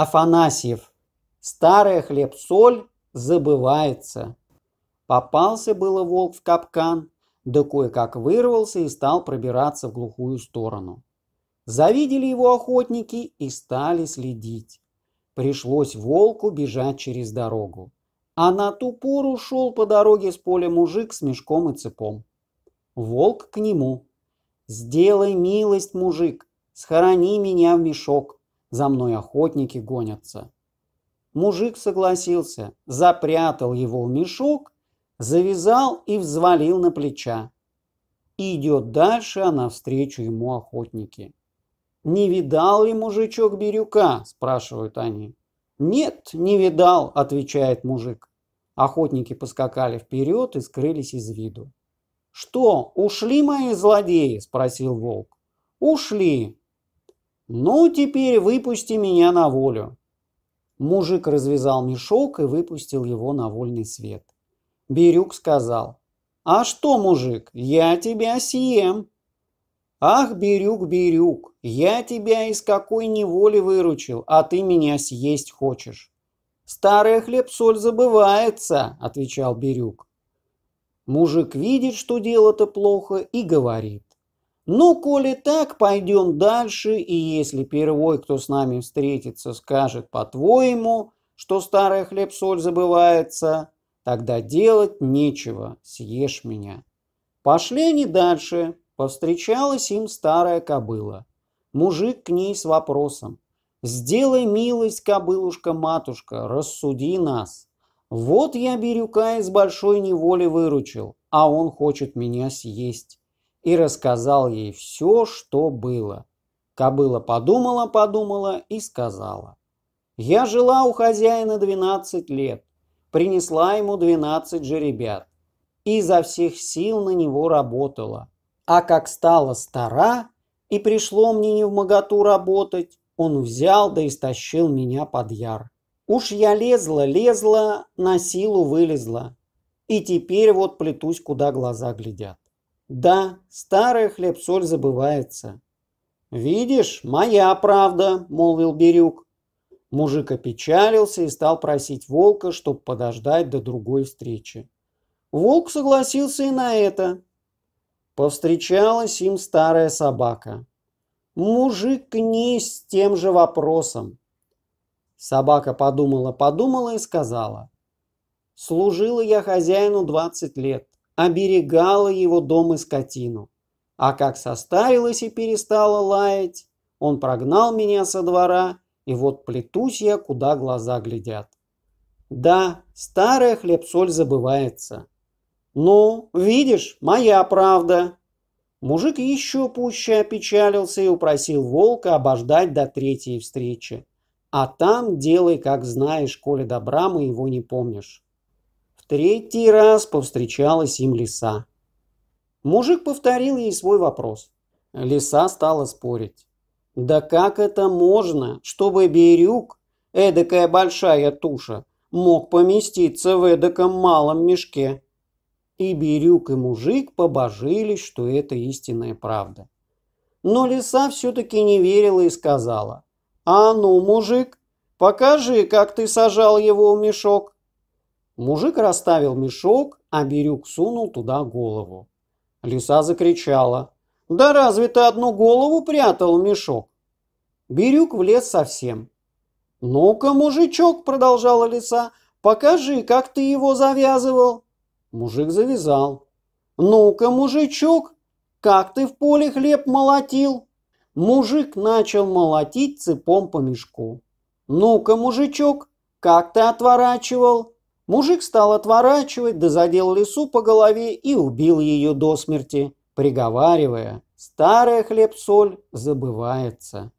Афанасьев. Старая хлеб-соль забывается. Попался было волк в капкан, да кое-как вырвался и стал пробираться в глухую сторону. Завидели его охотники и стали следить. Пришлось волку бежать через дорогу. А на ту пору шел по дороге с поля мужик с мешком и цепом. Волк к нему. «Сделай милость, мужик, схорони меня в мешок. За мной охотники гонятся. Мужик согласился, запрятал его в мешок, завязал и взвалил на плеча. идет дальше, а навстречу ему охотники. «Не видал ли мужичок Бирюка?» – спрашивают они. «Нет, не видал», – отвечает мужик. Охотники поскакали вперед и скрылись из виду. «Что, ушли мои злодеи?» – спросил волк. «Ушли. Ну, теперь выпусти меня на волю. Мужик развязал мешок и выпустил его на вольный свет. Бирюк сказал, «А что, мужик, я тебя съем!» «Ах, Бирюк, Бирюк, я тебя из какой неволи выручил, а ты меня съесть хочешь!» «Старая хлеб-соль забывается!» – отвечал Бирюк. Мужик видит, что дело-то плохо, и говорит. Ну, коли так, пойдем дальше, и если первой, кто с нами встретится, скажет по-твоему, что старый хлеб-соль забывается, тогда делать нечего, съешь меня. Пошли они дальше, повстречалась им старая кобыла. Мужик к ней с вопросом. «Сделай милость, кобылушка-матушка, рассуди нас. Вот я Бирюка из большой неволи выручил, а он хочет меня съесть и рассказал ей все, что было. Кобыла подумала-подумала и сказала. «Я жила у хозяина двенадцать лет, принесла ему двенадцать жеребят и изо всех сил на него работала. А как стала стара и пришло мне не в моготу работать, он взял да истощил меня под яр. Уж я лезла, лезла, на силу вылезла. И теперь вот плетусь, куда глаза глядят. Да, старый хлеб-соль забывается. «Видишь, моя правда», — молвил Бирюк. Мужик опечалился и стал просить волка, чтобы подождать до другой встречи. Волк согласился и на это. Повстречалась им старая собака. Мужик к ней с тем же вопросом. Собака подумала-подумала и сказала. «Служила я хозяину двадцать лет оберегала его дом и скотину. А как состарилась и перестала лаять, он прогнал меня со двора, и вот плетусь я, куда глаза глядят. Да, старая хлеб-соль забывается. Ну, видишь, моя правда. Мужик еще пуще опечалился и упросил волка обождать до третьей встречи. А там делай, как знаешь, коли добра мы его не помнишь третий раз повстречалась им лиса. Мужик повторил ей свой вопрос. Лиса стала спорить. Да как это можно, чтобы Бирюк, эдакая большая туша, мог поместиться в эдаком малом мешке? И Бирюк и мужик побожились, что это истинная правда. Но лиса все-таки не верила и сказала. «А ну, мужик, покажи, как ты сажал его в мешок». Мужик расставил мешок, а Бирюк сунул туда голову. Лиса закричала. «Да разве ты одну голову прятал в мешок?» Бирюк влез совсем. «Ну-ка, мужичок», — продолжала лиса, — «покажи, как ты его завязывал». Мужик завязал. «Ну-ка, мужичок, как ты в поле хлеб молотил?» Мужик начал молотить цепом по мешку. «Ну-ка, мужичок, как ты отворачивал?» Мужик стал отворачивать, да задел лису по голове и убил ее до смерти, приговаривая «Старая хлеб-соль забывается».